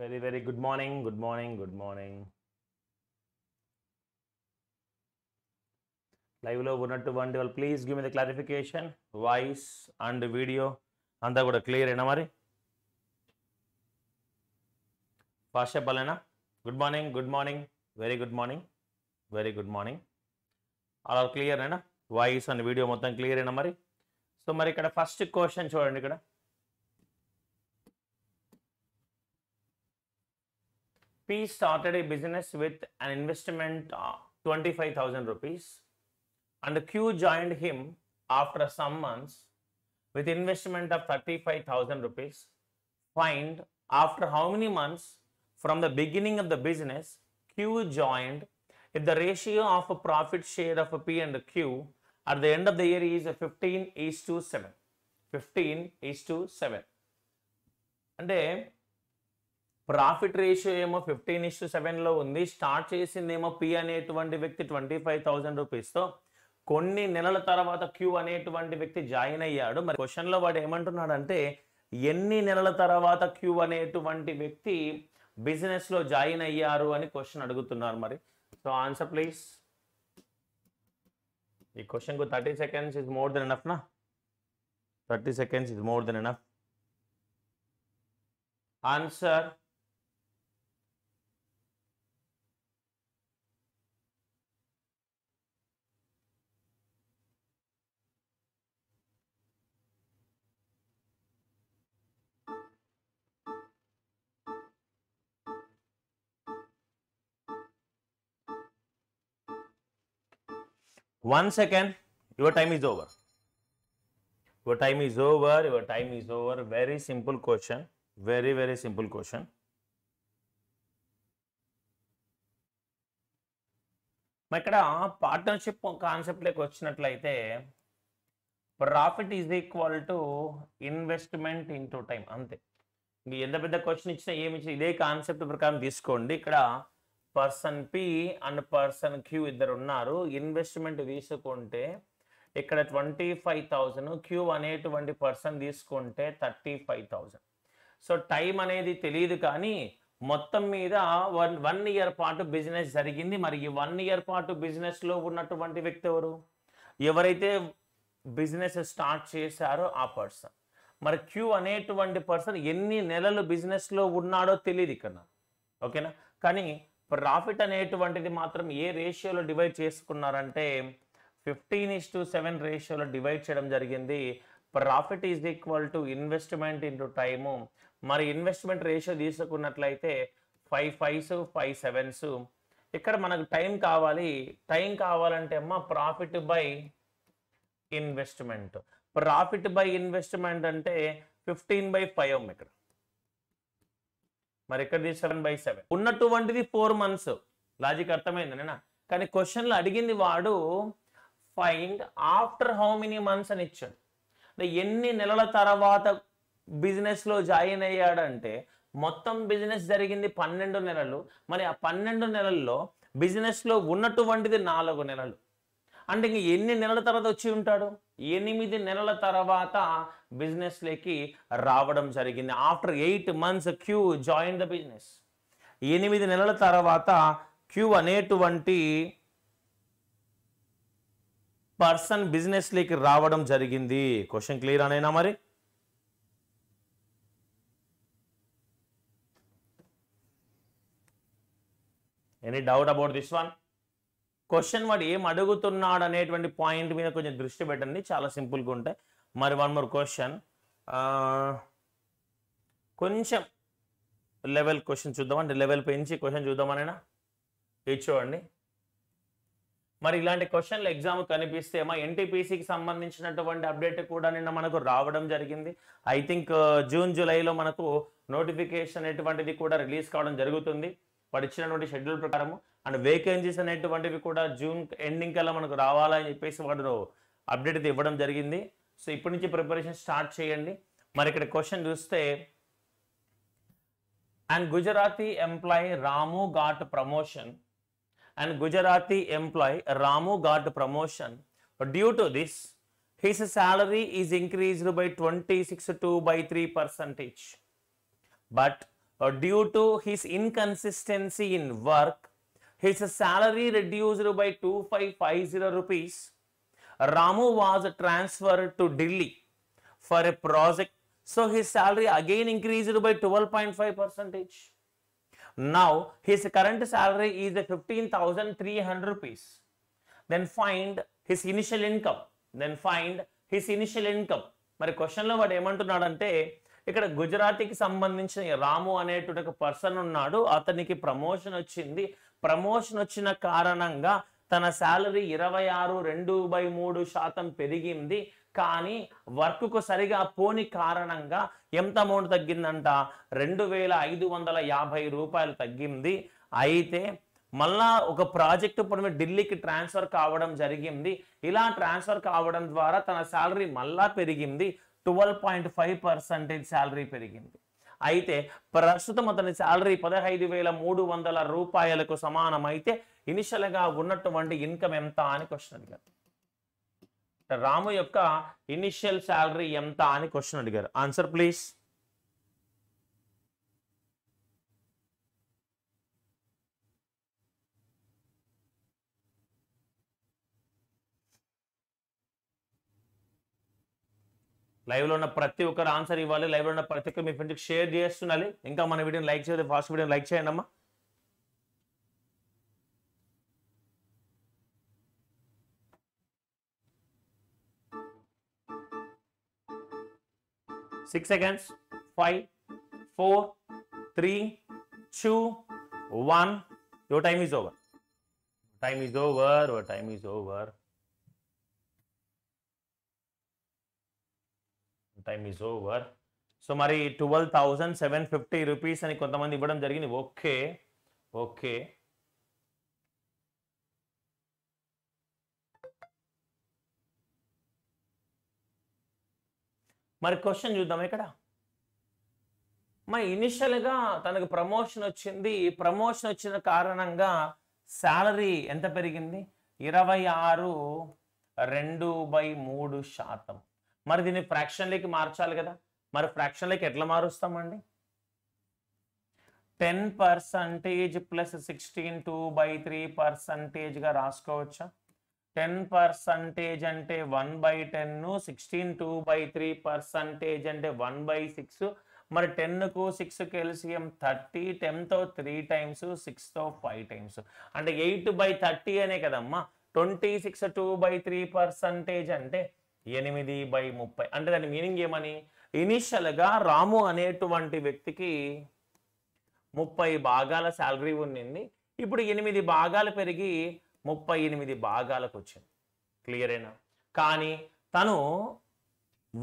Very very good morning good morning good morning లైవ్లో ఉన్నటువంటి వాళ్ళు please give me the clarification voice and video అంతా కూడా clear అయినా మరి ఫాస్ట్ చెప్పాలేనా good morning good morning very good morning very good morning అలా clear అయినా వాయిస్ అండ్ వీడియో మొత్తం క్లియర్ అయినా మరి సో మరి ఇక్కడ ఫస్ట్ క్వశ్చన్ చూడండి ఇక్కడ P started a business with an investment of uh, 25,000 rupees and Q joined him after some months with investment of 35,000 rupees. Find after how many months from the beginning of the business Q joined if the ratio of a profit share of a P and a Q at the end of the year is 15 is to 7. 15 is to 7. And profit ratio ఏమో fifteen is to సెవెన్లో ఉంది start చేసిందేమో P అనేటువంటి వ్యక్తి twenty five thousand రూపీస్తో కొన్ని నెలల తర్వాత queue అనేటువంటి వ్యక్తి జాయిన్ అయ్యాడు మరి క్వశ్చన్లో వాడు ఏమంటున్నాడంటే ఎన్ని నెలల తర్వాత క్యూ అనేటువంటి వ్యక్తి బిజినెస్లో జాయిన్ అయ్యారు అని క్వశ్చన్ అడుగుతున్నారు మరి సో ఆన్సర్ ప్లీజ్ ఈ క్వశ్చన్కు thirty seconds is more than enough నా thirty seconds is more than enough answer one second your time is over your time is over your time is over very simple question very very simple question ఇక్కడ partnership కాన్సెప్ట్లోకి వచ్చినట్లయితే profit is equal to investment into time అంతే ఎంత పెద్ద question ఇచ్చినా ఏమి ఇచ్చినా ఇదే కాన్సెప్ట్ ప్రకారం తీసుకోండి ఇక్కడ person P and person Q ఇద్దరు ఉన్నారు ఇన్వెస్ట్మెంట్ తీసుకుంటే ఇక్కడ ట్వంటీ ఫైవ్ థౌజండ్ క్యూ అనేటువంటి పర్సన్ తీసుకుంటే thirty five thousand so time అనేది తెలియదు కానీ మొత్తం మీద వన్ వన్ ఇయర్ పాటు బిజినెస్ జరిగింది మరి ఈ వన్ ఇయర్ పాటు బిజినెస్లో ఉన్నటువంటి వ్యక్తి ఎవరు ఎవరైతే బిజినెస్ స్టార్ట్ చేశారో ఆ పర్సన్ మరి క్యూ అనేటువంటి పర్సన్ ఎన్ని నెలలు బిజినెస్లో ఉన్నాడో తెలియదు ఇక్కడ ఓకేనా కానీ ప్రాఫిట్ అనేటువంటిది మాత్రం ఏ రేషియోలో డివైడ్ చేసుకున్నారంటే ఫిఫ్టీన్ ఇస్ టు సెవెన్ రేషియోలో డివైడ్ చేయడం జరిగింది profit is equal to investment into time మరి ఇన్వెస్ట్మెంట్ రేషియో తీసుకున్నట్లయితే ఫైవ్ ఫైవ్స్ ఫైవ్ సెవెన్స్ ఇక్కడ మనకు టైం కావాలి టైం కావాలంటే అమ్మ profit by investment profit by investment అంటే ఫిఫ్టీన్ బై ఫైవ్ ఇక్కడ మరి ఎక్కడ సెవెన్ బై సెవెన్ ఉన్నటువంటిది ఫోర్ మంత్స్ లాజిక్ నేనా కానీ క్వశ్చన్లో అడిగింది వాడు find after how many months అని ఇచ్చాడు అంటే ఎన్ని నెలల తర్వాత బిజినెస్లో జాయిన్ అయ్యాడంటే మొత్తం బిజినెస్ జరిగింది పన్నెండు నెలలు మరి ఆ పన్నెండు నెలల్లో బిజినెస్లో ఉన్నటువంటిది నాలుగు నెలలు అంటే ఇంక ఎన్ని నెలల తర్వాత వచ్చి ఉంటాడు ఎనిమిది నెలల తర్వాత బిజినెస్ లేకి రావడం జరిగింది after eight months Q join the business ఎనిమిది నెలల తర్వాత క్యూ అనేటువంటి పర్సన్ బిజినెస్ లేకి రావడం జరిగింది క్వశ్చన్ క్లియర్ అనైనా మరి any doubt about this one question వాడు ఏం అడుగుతున్నాడు అనేటువంటి పాయింట్ మీద కొంచెం దృష్టి పెట్టండి చాలా సింపుల్గా ఉంటాయి మరి వన్ మోర్ క్వశ్చన్ కొంచెం లెవెల్ క్వశ్చన్ చూద్దాం అంటే లెవెల్ పెంచి క్వశ్చన్ చూద్దామనైనా ఇది చూడండి మరి ఇలాంటి క్వశ్చన్లు ఎగ్జామ్ కనిపిస్తే మా ఎన్టీపీసీకి సంబంధించినటువంటి అప్డేట్ కూడా నిన్న మనకు రావడం జరిగింది ఐ థింక్ జూన్ జూలైలో మనకు నోటిఫికేషన్ అనేటువంటిది కూడా రిలీజ్ కావడం జరుగుతుంది వాడు ఇచ్చినటువంటి షెడ్యూల్ ప్రకారము అండ్ వేకెన్సీస్ అనేటువంటివి కూడా జూన్ ఎండింగ్ కల్లా మనకు రావాలని చెప్పేసి వాడు అప్డేట్ ఇవ్వడం జరిగింది సో ఇప్పటి నుంచి ప్రిపరేషన్ స్టార్ట్ చేయండి మరి ఇక్కడ క్వశ్చన్ చూస్తే and Gujarati employee Ramu got promotion and Gujarati employee Ramu got promotion due to this his salary is increased by twenty six two by three percentage but due to his inconsistency in work his salary reduced by two five five zero rupees Ramu was transferred to Delhi for a project. So his salary again increased by 12.5 percentage. Now his current salary is 15,300 rupees. Then find his initial income. Then find his initial income. మరి క్వశ్చన్లో వాడు ఏమంటున్నాడంటే ఇక్కడ గుజరాతీకి సంబంధించిన రాము అనేటువంటి ఒక person ఉన్నాడు అతనికి ప్రమోషన్ వచ్చింది ప్రమోషన్ వచ్చిన కారణంగా తన శాలరీ ఇరవై ఆరు రెండు బై మూడు శాతం పెరిగింది కానీ వర్క్కు సరిగా పోని కారణంగా ఎంత అమౌంట్ తగ్గిందంట రెండు వేల ఐదు వందల యాభై రూపాయలు తగ్గింది అయితే మళ్ళా ఒక ప్రాజెక్ట్ ఇప్పుడు ఢిల్లీకి ట్రాన్స్ఫర్ కావడం జరిగింది ఇలా ట్రాన్స్ఫర్ కావడం ద్వారా తన శాలరీ మళ్ళా పెరిగింది twelve point five percentage salary పెరిగింది అయితే ప్రస్తుతం అతని శాలరీ పదహైదు వేల మూడు వందల రూపాయలకు సమానమైతే ఇనిషియల్గా ఉన్నటువంటి ఇన్కమ్ ఎంత అని క్వశ్చన్ అడిగారు రాము యొక్క ఇనిషియల్ శాలరీ ఎంత అని క్వశ్చన్ అడిగారు ఆన్సర్ ప్లీజ్ లైవ్లో ఉన్న ప్రతి ఒక్కరు ఆన్సర్ ఇవ్వాలి లైవ్లో ఉన్న ప్రతి ఒక్కరు మీ ఫ్రెండ్కి షేర్ చేస్తున్నాలి ఇంకా మన వీడియోని లైక్ చేయాలి ఫాస్ట్ వీడియోని లైక్ చేయండి అమ్మా six seconds five four three two one your time is over time is over your time is over time is over so మరి twelve thousand seven fifty rupees అని కొంతమంది ఇవ్వడం జరిగింది ఓకే ఓకే మరి question చూద్దాం ఇక్కడ మరి ఇనిషియల్గా తనకు ప్రమోషన్ వచ్చింది ప్రమోషన్ వచ్చిన కారణంగా శాలరీ ఎంత పెరిగింది ఇరవై ఆరు రెండు బై మూడు శాతం మరి దీన్ని ఫ్రాక్షన్లోకి మార్చాలి కదా మరి ఫ్రాక్షన్లోకి ఎట్లా మారుస్తామండి ten percentage plus sixteen two by three పర్సంటేజ్గా రాసుకోవచ్చా టెన్ పర్సంటేజ్ అంటే one by ten sixteen two by three percentage అంటే వన్ బై సిక్స్ మరి టెన్కు సిక్స్ కెల్సియం థర్టీ టెన్తో త్రీ టైమ్స్ సిక్స్తో ఫైవ్ టైమ్స్ అంటే ఎయిట్ బై థర్టీ అనే కదమ్మా twenty six two by three percentage అంటే ఎనిమిది బై ముప్పై అంటే దాని మీనింగ్ ఏమని ఇనిషియల్గా రాము అనేటువంటి వ్యక్తికి ముప్పై భాగాల శాలరీ ఉండింది ఇప్పుడు ఎనిమిది భాగాలు పెరిగి ముప్పై ఎనిమిది భాగాలకు వచ్చింది క్లియరేనా కానీ తను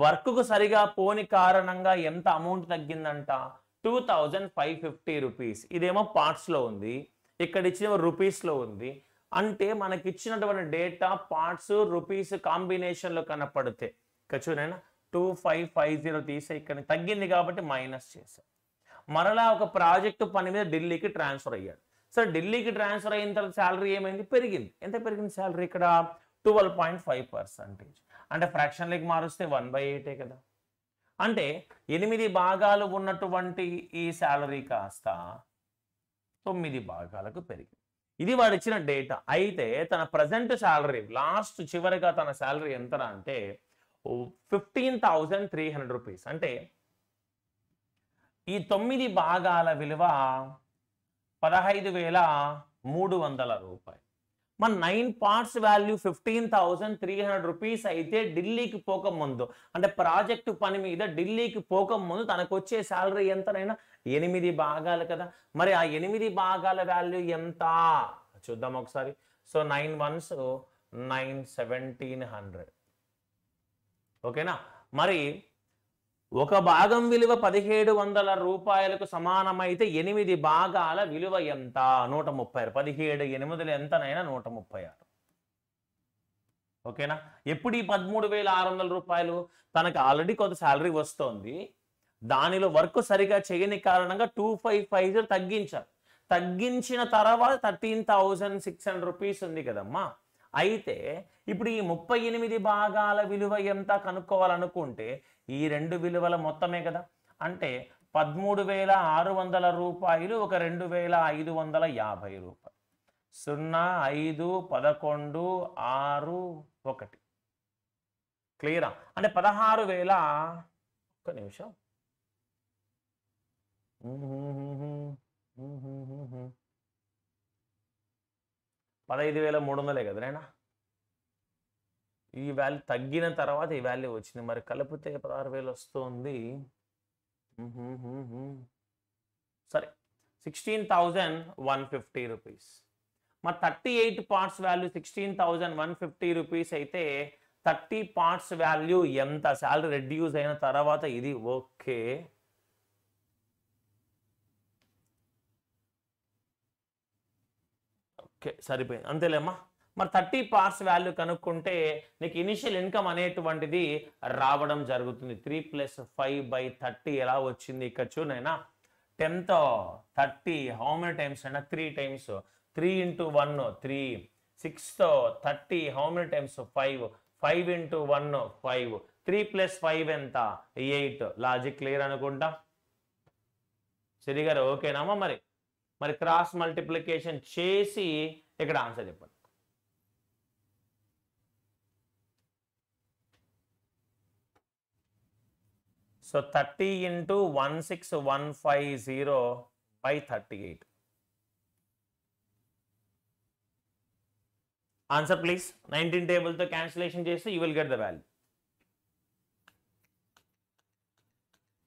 వర్క్కు సరిగా పోని కారణంగా ఎంత అమౌంట్ తగ్గిందంట two thousand five fifty rupees ఇదేమో పార్ట్స్లో ఉంది ఇక్కడ ఇచ్చిన రూపీస్లో ఉంది అంటే మనకి ఇచ్చినటువంటి డేటా పార్ట్స్ రూపీస్ కాంబినేషన్లో కనపడితే చూడండి టూ ఫైవ్ ఫైవ్ జీరో తీసే ఇక్కడ తగ్గింది కాబట్టి మైనస్ చేశాం మరలా ఒక ప్రాజెక్టు పని మీద ఢిల్లీకి ట్రాన్స్ఫర్ అయ్యాడు సార్ ఢిల్లీకి ట్రాన్స్ఫర్ అయిన తర్వాత శాలరీ ఏమైంది పెరిగింది ఎంత పెరిగింది శాలరీ ఇక్కడ ట్వెల్వ్ పాయింట్ ఫైవ్ పర్సెంటేజ్ అంటే ఫ్రాక్షన్ లెక్ మారుస్తే వన్ బై ఎయిటే కదా అంటే ఎనిమిది భాగాలు ఉన్నటువంటి ఈ శాలరీ కాస్త తొమ్మిది భాగాలకు పెరిగింది ఇది వాడు ఇచ్చిన డేటా అయితే తన ప్రజెంట్ శాలరీ లాస్ట్ చివరిగా తన శాలరీ ఎంత అంటే fifteen thousand three hundred rupees అంటే ఈ తొమ్మిది భాగాల విలువ పదహైదు వేల మూడు వందల రూపాయలు మన nine parts value fifteen thousand three hundred rupees అయితే ఢిల్లీకి పోకముందు అంటే ప్రాజెక్టు పని మీద ఢిల్లీకి పోకముందు తనకు వచ్చే శాలరీ ఎంతనైనా ఎనిమిది భాగాలు కదా మరి ఆ ఎనిమిది భాగాల వాల్యూ ఎంత చూద్దాం ఒకసారి so nine ones nine seventeen hundred ఓకేనా మరి ఒక భాగం విలువ పదిహేడు వందల రూపాయలకు సమానమైతే ఎనిమిది భాగాల విలువ ఎంత నూట ముప్పై ఆరు పదిహేడు ఎనిమిదిలు ఎంతనైనా నూట ముప్పై ఆరు ఓకేనా ఎప్పుడు ఈ పదమూడు వేల ఆరు వందల రూపాయలు తనకు ఆల్రెడీ కొంత శాలరీ వస్తోంది దానిలో వర్క్ సరిగా చేయని కారణంగా టూ ఫైవ్ ఫైవ్ తగ్గించారు తగ్గించిన తర్వాత thirteen thousand six hundred rupees ఉంది కదమ్మా అయితే ఇప్పుడు ఈ ముప్పై ఎనిమిది భాగాల విలువ ఎంత కనుక్కోవాలనుకుంటే ఈ రెండు విలువల మొత్తమే కదా అంటే పదమూడు వేల ఆరు వందల రూపాయలు ఒక రెండు వేల ఐదు వందల యాభై రూపాయలు సున్నా ఐదు పదకొండు ఆరు ఒకటి క్లియరా అంటే పదహారు వేల ఒక్క నిమిషం పదహైదు వేల మూడు వందలే కదా నేనా ఈ వాల్యూ తగ్గిన తర్వాత ఈ వాల్యూ వచ్చింది మరి కలిపితే పదహారు వేలు వస్తుంది సరే sixteen thousand one fifty rupees మరి thirty eight parts value sixteen thousand one fifty rupees అయితే థర్టీ పార్ట్స్ వాల్యూ ఎంత శాలరీ రెడ్యూస్ అయిన తర్వాత ఇది ఓకే ఓకే సరిపోయింది అంతేలేమ్మా మరి థర్టీ పార్స్ వాల్యూ కనుక్కుంటే నీకు ఇనిషియల్ ఇన్కమ్ అనేటువంటిది రావడం జరుగుతుంది three plus five by thirty ఎలా వచ్చింది ఇక్కడ చూడైనా tenth thirty how many times అయినా three times three into one three సిక్స్తో thirty how many times five five into one five three plus five ఎంత ఎయిట్ లాజిక్ క్లియర్ అనుకుంటా సరిగారు ఓకేనామా మరి మరి క్రాస్ మల్టిప్లికేషన్ చేసి ఇక్కడ ఆన్సర్ చెప్పండి so thirty into one six one five zero by thirty eight answer please nineteen టేబుల్తో cancellation చేస్తే you will get the value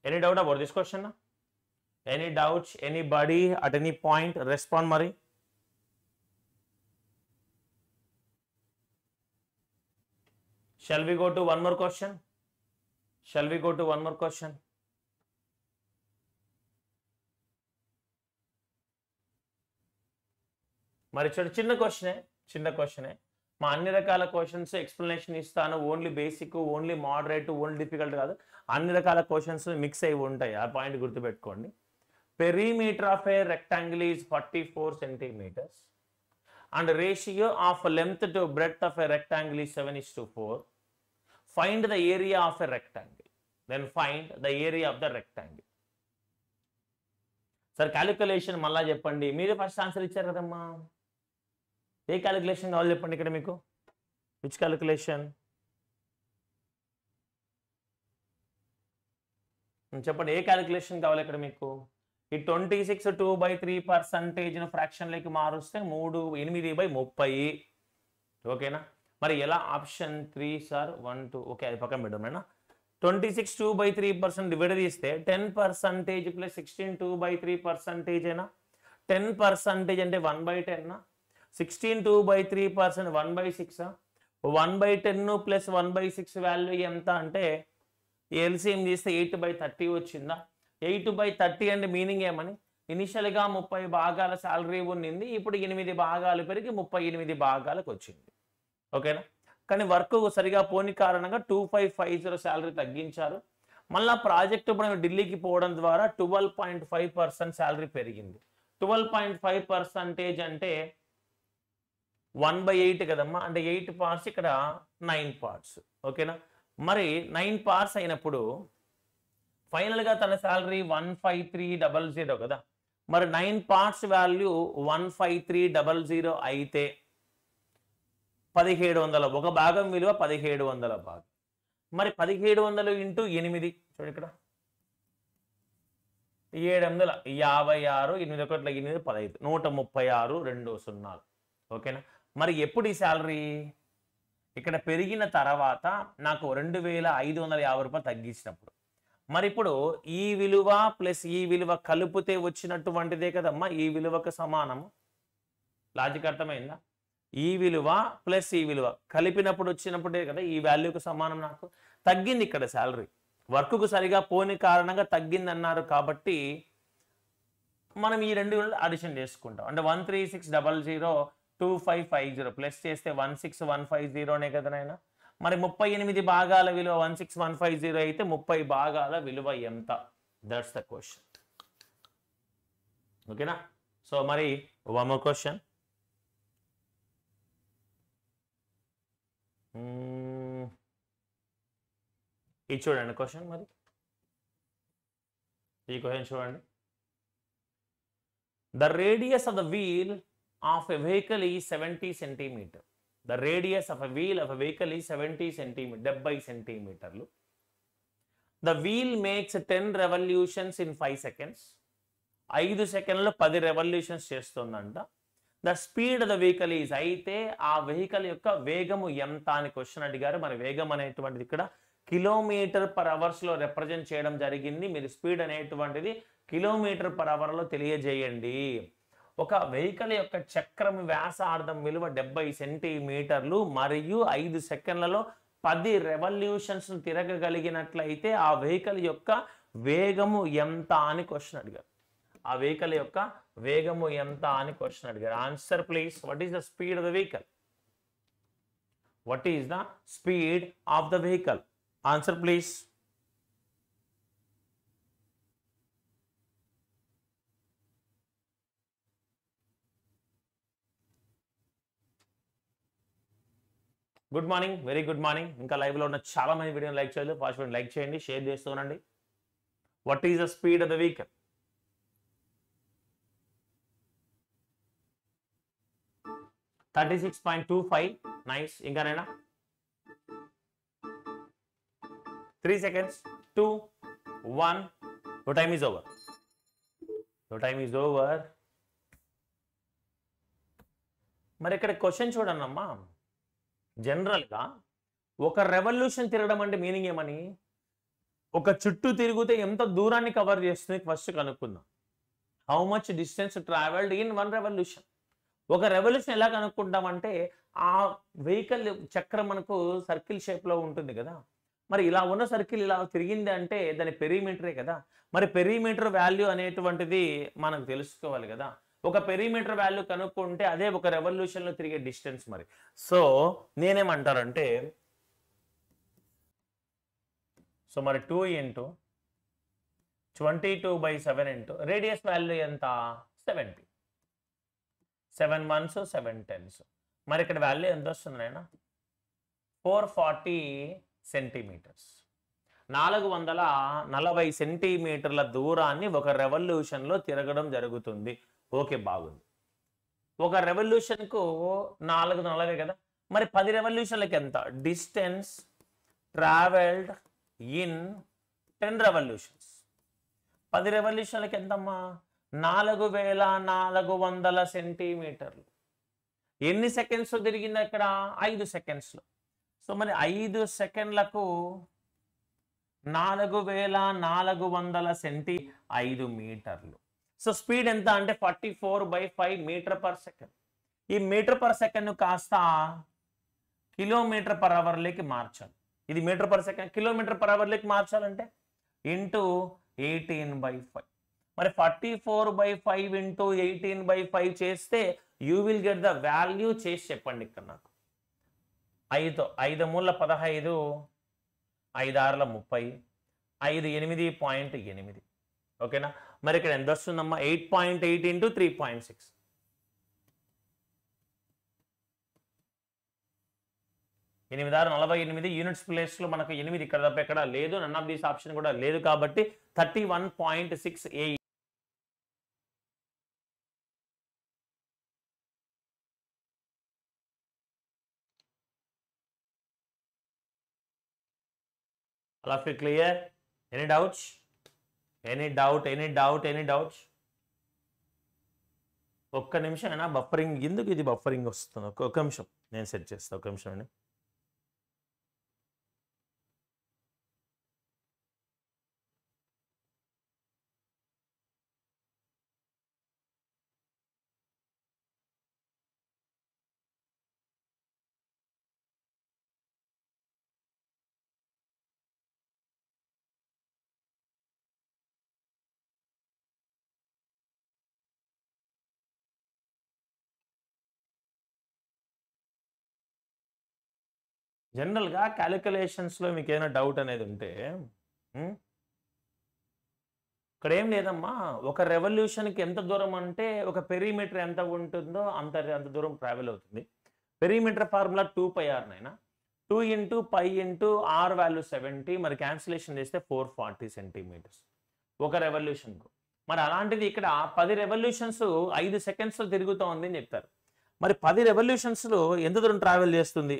any doubt about this question any doubts anybody at any point respond మరి shall we go to one more question Shall we go to one more question? మరి చూడు చిన్న క్వశ్చనే చిన్న క్వశ్చనే మా అన్ని రకాల క్వశ్చన్స్ ఎక్స్ప్లెనేషన్ ఇస్తాను only basic only moderate only difficult కాదు అన్ని రకాల క్వశ్చన్స్ మిక్స్ అయి ఉంటాయి ఆ పాయింట్ గుర్తుపెట్టుకోండి perimeter of a rectangle is forty four centimetres and ratio of length to breadth of a rectangle is seven is to four area of area rect a then find the area of the rect rectangle sir calculation మళ్ళా చెప్పండి మీరు first answer ఇచ్చారు కదమ్మా ఏ calculation కావాలి చెప్పండి ఇక్కడ మీకు which calculation చెప్పండి ఏ క్యాలిక్యులేషన్ కావాలి ఇక్కడ మీకు ఈ twenty six two by three పర్సంటేజ్ను ఫ్రాక్షన్లోకి మారుస్తే మూడు ఎనిమిది బై ముప్పై ఓకేనా మరి ఎలా option three sir one two okay అది పక్కన madam twenty six two by three percent divided ఇస్తే ten percentage plus sixteen two by three percentage అయినా టెన్ పర్సంటేజ్ అంటే వన్ బై టెన్నా sixteen two by three percent one by six one by ten plus one by six value ఎంత అంటే LCM చేస్తే eight by thirty వచ్చిందా eight by thirty అంటే meaning ఏమని ఇనిషియల్గా ముప్పై భాగాల శాలరీ ఉన్నింది ఇప్పుడు ఎనిమిది భాగాలు పెరిగి ముప్పై ఎనిమిది భాగాలకు వచ్చింది ఓకేనా కానీ వర్క్ సరిగా పోని కారణంగా two five five zero salary తగ్గించారు మళ్ళీ ప్రాజెక్ట్ ఇప్పుడు ఢిల్లీకి పోవడం ద్వారా twelve point five percent salary పెరిగింది ట్వెల్వ్ పాయింట్ ఫైవ్ పర్సెంటేజ్ అంటే వన్ బై ఎయిట్ కదమ్మా అంటే ఎయిట్ పార్ట్స్ ఇక్కడ నైన్ పార్ట్స్ ఓకేనా మరి నైన్ పార్ట్స్ అయినప్పుడు ఫైనల్గా తన salary one five three double zero కదా మరి nine parts value one five three double zero అయితే పదిహేడు వందల ఒక భాగం విలువ పదిహేడు వందల భాగం మరి పదిహేడు వందలు ఇంటూ ఎనిమిది చూడండి ఇక్కడ ఏడు వందల యాభై ఆరు ఎనిమిది ఒకటి ఎనిమిది పదహైదు నూట ముప్పై ఆరు రెండు సున్నాలు ఓకేనా మరి ఎప్పుడు ఈ శాలరీ ఇక్కడ పెరిగిన తర్వాత నాకు రెండు వేల ఐదు వందల యాభై రూపాయలు తగ్గించినప్పుడు మరి ఇప్పుడు ఈ విలువ ప్లస్ ఈ విలువ కలిపితే వచ్చినటువంటిదే కదమ్మా ఈ విలువకు సమానము లాజిక్ అర్థమైందా ఈ విలువ ప్లస్ ఈ విలువ కలిపినప్పుడు వచ్చినప్పుడే కదా ఈ వాల్యూకి సమానం నాకు తగ్గింది ఇక్కడ శాలరీ వర్క్కు సరిగా పోని కారణంగా తగ్గింది అన్నారు కాబట్టి మనం ఈ రెండు అడిషన్ చేసుకుంటాం అంటే one three six double zero two five five zero plus చేస్తే వన్ సిక్స్ వన్ ఫైవ్ జీరోనే కదా నాయన మరి ముప్పై ఎనిమిది భాగాల విలువ one six one five zero అయితే ముప్పై భాగాల విలువ ఎంత దట్స్ ద క్వశ్చన్ ఓకేనా సో మరి వన్ క్వశ్చన్ ఇది చూడండి క్వశ్చన్ మరి ఈ క్వశ్చన్ చూడండి the radius of the wheel of a vehicle ఈ seventy centimetre the radius of a wheel of a vehicle ఈ సెవెంటీ సెంటీమీటర్ డెబ్బై సెంటీమీటర్లు the wheel makes ten revolutions in five seconds ఐదు సెకండ్లో పది రెవల్యూషన్స్ చేస్తుందంట the speed of the vehicle is అయితే ఆ వెహికల్ యొక్క వేగము ఎంత అని క్వశ్చన్ అడిగారు మరి వేగం అనేటువంటిది ఇక్కడ కిలోమీటర్ పర్ అవర్స్లో రిప్రజెంట్ చేయడం జరిగింది మీరు స్పీడ్ అనేటువంటిది కిలోమీటర్ పర్ అవర్లో తెలియజేయండి ఒక వెహికల్ యొక్క చక్రం వ్యాసార్థం విలువ డెబ్బై సెంటీమీటర్లు మరియు ఐదు సెకండ్లలో పది రెవల్యూషన్స్ తిరగగలిగినట్లయితే ఆ వెహికల్ యొక్క వేగము ఎంత అని క్వశ్చన్ అడిగారు ఆ వెహికల్ యొక్క వేగము ఎంత అని క్వశ్చన్ అడిగారు answer please what is the speed of the vehicle what is the speed of the vehicle answer please good morning very good morning ఇంకా లైవ్లో ఉన్న చాలా మంది వీడియోని లైక్ చేయాలి ఫాస్ట్ లైక్ చేయండి షేర్ చేస్తూ ఉండండి what is the speed of the vehicle thirty six point two five ఇంకా ఇంకానైనా three seconds two one yo time is over yo time is over మరి ఇక్కడ క్వశ్చన్ చూడండమ్మా జనరల్గా ఒక రెవల్యూషన్ తిరగడం అంటే మీనింగ్ ఏమని ఒక చుట్టూ తిరిగితే ఎంత దూరాన్ని కవర్ చేస్తుంది ఫస్ట్ కనుక్కుందాం how much distance travelled in one revolution ఒక రెవల్యూషన్ ఎలా కనుక్కుంటామంటే ఆ వెహికల్ చక్రం మనకు సర్కిల్ షేప్లో ఉంటుంది కదా మరి ఇలా ఉన్న సర్కిల్ ఇలా తిరిగింది అంటే దాని పెరిమీటరే కదా మరి పెరిమీటర్ వాల్యూ అనేటువంటిది మనం తెలుసుకోవాలి కదా ఒక పెరిమీటర్ వాల్యూ కనుక్కుంటే అదే ఒక రెవల్యూషన్లో తిరిగే డిస్టెన్స్ మరి సో నేనేమంటారంటే సో మరి two into twenty two by seven into radius value ఎంత seventy seven ones seven tens మరి ఇక్కడ వాల్యూ ఎంత వస్తుంది నాయన ఫోర్ ఫార్టీ సెంటీమీటర్స్ నాలుగు వందల నలభై సెంటీమీటర్ల దూరాన్ని ఒక రెవల్యూషన్లో తిరగడం జరుగుతుంది ఓకే బాగుంది ఒక రెవల్యూషన్కు నాలుగు నలభై కదా మరి పది రెవల్యూషన్లకు ఎంత distance travelled in ten revolutions పది రెవల్యూషన్లకు ఎంతమ్మా నాలుగు వేల నాలుగు వందల సెంటీమీటర్లు ఎన్ని సెకండ్స్ తిరిగింది అక్కడ ఐదు సెకండ్స్లో సో మరి ఐదు సెకండ్లకు నాలుగు వేల నాలుగు వందల సెంటీ ఐదు మీటర్లు సో స్పీడ్ ఎంత అంటే forty four by five metre per second ఈ మీటర్ పర్ సెకండ్ కాస్త కిలోమీటర్ పర్ అవర్లోకి మార్చాలి ఇది metre per second kilometre per అవర్లోకి మార్చాలంటే ఇంటూ ఎయిటీన్ బై ఫైవ్ మరి forty four by five into eighteen by five చేస్తే you will get the value చేసి చెప్పండి ఇక్కడ నాకు ఐదు ఐదు మూల పదహైదు ఐదు ఆరుల ముప్పై ఐదు ఎనిమిది పాయింట్ ఎనిమిది ఓకేనా మరి ఇక్కడ ఎంత వస్తుందమ్మా eight point eight into three point six ఎనిమిది ఆరు నలభై ఎనిమిది యూనిట్స్ ప్లేస్లో మనకు ఎనిమిది ఇక్కడ తప్ప ఎక్కడ లేదు నన్ ఆఫ్ దీస్ ఆప్షన్ కూడా లేదు కాబట్టి థర్టీ వన్ పాయింట్ సిక్స్ ఏ All of you clear? Any doubts? Any doubt? Any doubt? Any doubts? ఒక్క నిమిషం అయినా బఫరింగ్ ఎందుకు ఇది బఫరింగ్ వస్తుంది ఒక్క నిమిషం నేను సెట్ చేస్తాను ఒక్క నిమిషం అండి జనరల్గా క్యాలిక్యులేషన్స్లో మీకు ఏదైనా డౌట్ అనేది ఉంటే ఇక్కడ ఏం లేదమ్మా ఒక రెవల్యూషన్కి ఎంత దూరం అంటే ఒక పెరీమీటర్ ఎంత ఉంటుందో అంత అంత దూరం ట్రావెల్ అవుతుంది perimeter formula two pi r నైనా two into pi into r value seventy మరి క్యాన్సిలేషన్ చేస్తే ఫోర్ ఫార్టీ సెంటీమీటర్స్ ఒక రెవల్యూషన్కు మరి అలాంటిది ఇక్కడ పది రెవల్యూషన్స్ ఐదు సెకండ్స్లో తిరుగుతూ ఉంది అని చెప్తారు మరి పది రెవల్యూషన్స్లో ఎంత దూరం ట్రావెల్ చేస్తుంది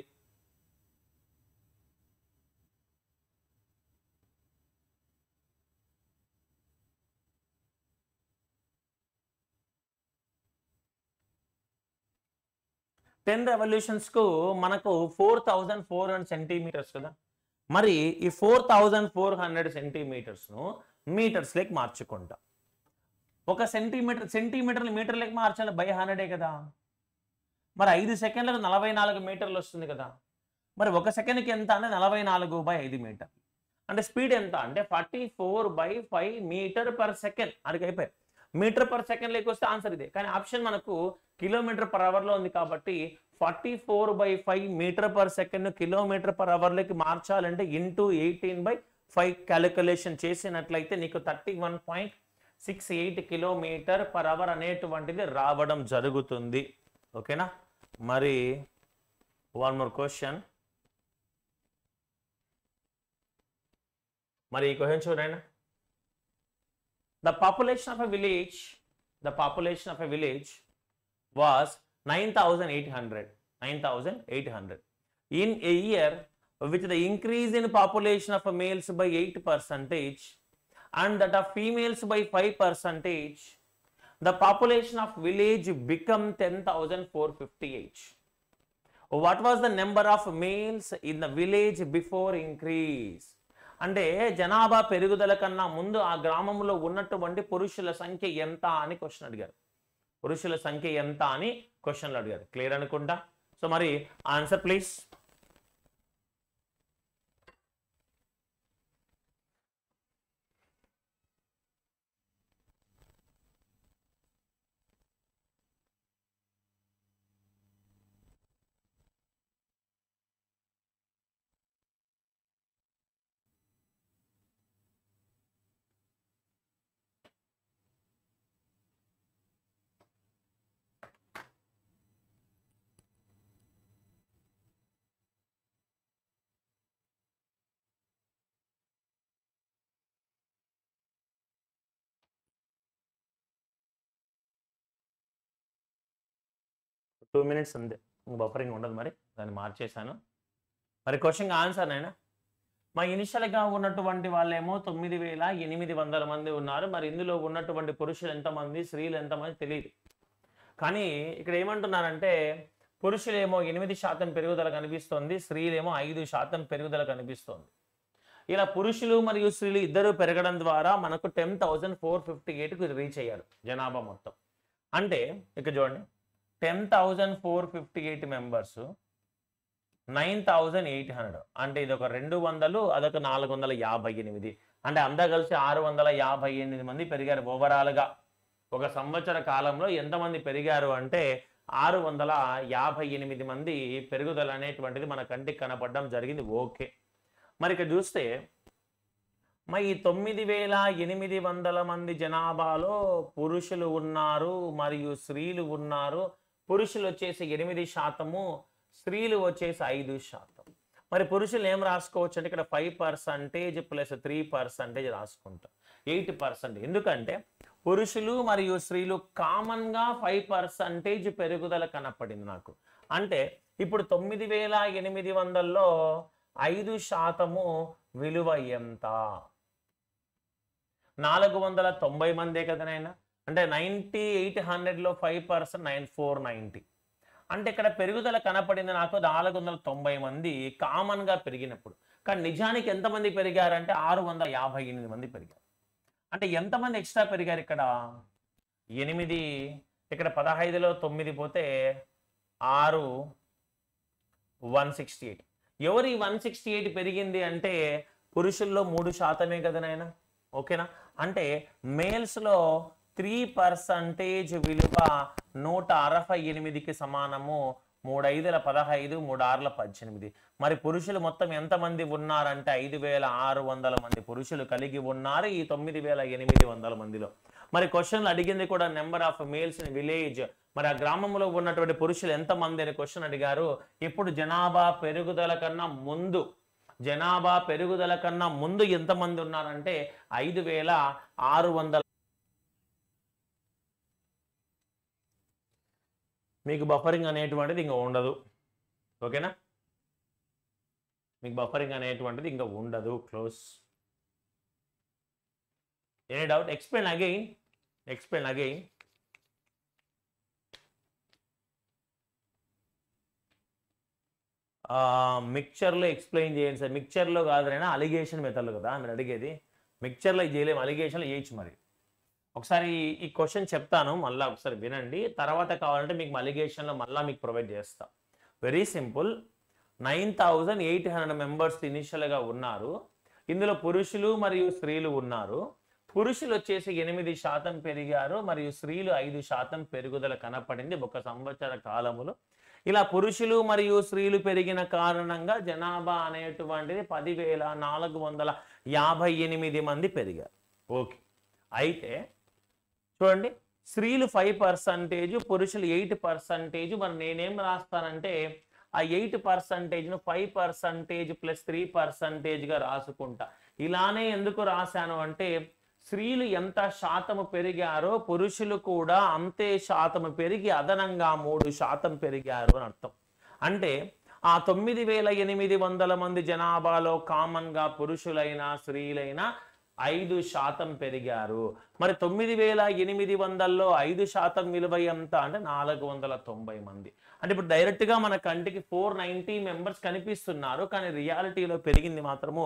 టెన్ రెవల్యూషన్స్కు మనకు four thousand four hundred centimetres కదా మరి ఈ ఫోర్ థౌజండ్ ఫోర్ హండ్రెడ్ సెంటీమీటర్స్ను మీటర్స్లోకి మార్చుకుంటాం ఒక సెంటీమీటర్ సెంటీమీటర్లు మీటర్లోకి మార్చాలి బై హండ్రెడే కదా మరి ఐదు సెకండ్లకు నలభై నాలుగు మీటర్లు వస్తుంది కదా మరి ఒక సెకండ్కి ఎంత అంటే నలభై నాలుగు బై ఐదు మీటర్ అంటే స్పీడ్ ఎంత అంటే forty four by five metre per second అడిగైపోయాయి మీటర్ పర్ సెకండ్ వస్తే ఆన్సర్ ఇదే కానీ ఆప్షన్ మనకు కిలోమీటర్ పర్ అవర్లో ఉంది కాబట్టి forty four by five metre per second kilometre per అవర్లోకి మార్చాలంటే into eighteen by five calculation చేసినట్లయితే నీకు thirty one point six eight kilometre per hour అనేటువంటిది రావడం జరుగుతుంది ఓకేనా మరి వన్ మోర్ క్వశ్చన్ మరి ఈ క్వశ్చన్ చూడండి the population of a village the population of a village was 9,800. 9,800. In a year with the increase in population of males by 8 percentage and that of females by 5 percentage, the population of village become 10,458. What was the number of males in the village before increase? అంటే జనాభా పెరుగుదల కన్నా ముందు ఆ గ్రామంలో ఉన్నటువంటి పురుషుల సంఖ్య ఎంత అని క్వశ్చన్ అడిగారు పురుషుల సంఖ్య ఎంత అని క్వశ్చన్లు అడిగారు క్లియర్ అనుకుంటా సో మరి ఆన్సర్ ప్లీజ్ టూ మినిట్స్ ఉంది బఫరింగ్ ఉండదు మరి దాన్ని మార్చేశాను మరి క్వశ్చన్ ఆన్సర్ అయినా మా ఇనిషియల్గా ఉన్నటువంటి వాళ్ళేమో తొమ్మిది వేల ఎనిమిది వందల మంది ఉన్నారు మరి ఇందులో ఉన్నటువంటి పురుషులు ఎంతమంది స్త్రీలు ఎంతమంది తెలియదు కానీ ఇక్కడ ఏమంటున్నారంటే పురుషులేమో ఎనిమిది శాతం పెరుగుదల కనిపిస్తోంది స్త్రీలేమో ఐదు శాతం పెరుగుదల కనిపిస్తోంది ఇలా పురుషులు మరియు స్త్రీలు ఇద్దరు పెరగడం ద్వారా మనకు టెన్ థౌజండ్ ఫోర్ ఫిఫ్టీ ఎయిట్కి రీచ్ అయ్యారు జనాభా మొత్తం అంటే ఇక్కడ చూడండి ten thousand four fifty eight members nine thousand eight hundred అంటే ఇది ఒక రెండు వందలు అదొక నాలుగు వందల యాభై ఎనిమిది అంటే అందరు కలిసి ఆరు వందల యాభై ఎనిమిది మంది పెరిగారు ఓవరాల్గా ఒక సంవత్సర కాలంలో ఎంతమంది పెరిగారు అంటే ఆరు వందల యాభై ఎనిమిది మంది పెరుగుదల అనేటువంటిది మన కంటికి కనపడడం జరిగింది ఓకే మరి ఇక్కడ చూస్తే మరి ఈ తొమ్మిది వేల ఎనిమిది వందల మంది జనాభాలో పురుషులు ఉన్నారు మరియు స్త్రీలు ఉన్నారు పురుషులు వచ్చేసి ఎనిమిది శాతము స్త్రీలు వచ్చేసి ఐదు శాతం మరి పురుషులు ఏం రాసుకోవచ్చు అంటే ఇక్కడ five percentage plus three percentage రాసుకుంటాం ఎయిట్ పర్సెంట్ ఎందుకంటే పురుషులు మరియు స్త్రీలు కామన్గా ఫైవ్ పర్సంటేజ్ పెరుగుదల కనపడింది నాకు అంటే ఇప్పుడు తొమ్మిది వేల ఎనిమిది వందల్లో ఐదు శాతము విలువ ఎంత నాలుగు వందల తొంభై మందే కదా నైనా అంటే నైంటీ ఎయిట్ హండ్రెడ్లో five percent nine four ninety అంటే ఇక్కడ పెరుగుదల కనపడింది నాకు నాలుగు వందల తొంభై మంది కామన్గా పెరిగినప్పుడు కానీ నిజానికి ఎంతమంది పెరిగారంటే ఆరు వందల యాభై ఎనిమిది మంది పెరిగారు అంటే ఎంతమంది ఎక్స్ట్రా పెరిగారు ఇక్కడ ఎనిమిది ఇక్కడ పదహైదులో తొమ్మిది పోతే ఆరు వన్ సిక్స్టీ ఎయిట్ ఎవరి వన్ సిక్స్టీ ఎయిట్ పెరిగింది అంటే పురుషుల్లో మూడు శాతమే కదా నాయన ఓకేనా అంటే మేల్స్లో త్రీ పర్సంటేజ్ విలువ నూట అరవై ఎనిమిదికి సమానము మూడు ఐదుల పదహైదు మూడు ఆరుల పద్దెనిమిది మరి పురుషులు మొత్తం ఎంతమంది ఉన్నారంటే ఐదు వేల ఆరు వందల మంది పురుషులు కలిగి ఉన్నారు ఈ తొమ్మిది వేల ఎనిమిది వందల మందిలో మరి క్వశ్చన్లు అడిగింది కూడా number of males in village మరి ఆ గ్రామంలో ఉన్నటువంటి పురుషులు ఎంతమంది అని క్వశ్చన్ అడిగారు ఇప్పుడు జనాభా పెరుగుదల కన్నా ముందు జనాభా పెరుగుదల కన్నా ముందు ఎంతమంది ఉన్నారంటే ఐదు వేల ఆరు వందల మీకు బఫరింగ్ అనేటువంటిది ఇంకా ఉండదు ఓకేనా మీకు బఫరింగ్ అనేటువంటిది ఇంకా ఉండదు close any doubt explain again explain again మిక్చర్లో ఎక్స్ప్లెయిన్ చేయండి సార్ మిక్చర్లో అయినా అలిగేషన్ మెథడ్లో కదా మీరు అడిగేది మిక్చర్లో చేయలేము అలిగేషన్లో చేయొచ్చు మరి ఒకసారి ఈ క్వశ్చన్ చెప్తాను మళ్ళీ ఒకసారి వినండి తర్వాత కావాలంటే మీకు అలిగేషన్లో మళ్ళీ మీకు ప్రొవైడ్ చేస్తా very simple nine thousand eight hundred members ఇనిషియల్గా ఉన్నారు ఇందులో పురుషులు మరియు స్త్రీలు ఉన్నారు పురుషులు వచ్చేసి ఎనిమిది శాతం పెరిగారు మరియు స్త్రీలు ఐదు శాతం పెరుగుదల కనపడింది ఒక సంవత్సర కాలములో ఇలా పురుషులు మరియు స్త్రీలు పెరిగిన కారణంగా జనాభా అనేటువంటిది పదివేల నాలుగు వందల యాభై ఎనిమిది మంది పెరిగారు ఓకే అయితే చూడండి స్త్రీలు ఫైవ్ పర్సంటేజ్ పురుషులు ఎయిట్ పర్సంటేజ్ మరి నేనేం రాస్తానంటే ఆ ఎయిట్ పర్సంటేజ్ను ఫైవ్ పర్సంటేజ్ ప్లస్ త్రీ పర్సంటేజ్గా రాసుకుంటా ఇలానే ఎందుకు రాశాను అంటే స్త్రీలు ఎంత శాతము పెరిగారో పురుషులు కూడా అంతే శాతము పెరిగి అదనంగా మూడు శాతం పెరిగారు అని అర్థం అంటే ఆ తొమ్మిది వేల ఎనిమిది వందల మంది జనాభాలో కామన్గా పురుషులైనా స్త్రీలైనా ఐదు శాతం పెరిగారు మరి తొమ్మిది వేల ఎనిమిది వందల్లో ఐదు శాతం విలువ ఎంత అంటే నాలుగు వందల తొంభై మంది అంటే ఇప్పుడు డైరెక్ట్గా మన కంటికి ఫోర్ నైంటీ మెంబర్స్ కనిపిస్తున్నారు కానీ రియాలిటీలో పెరిగింది మాత్రము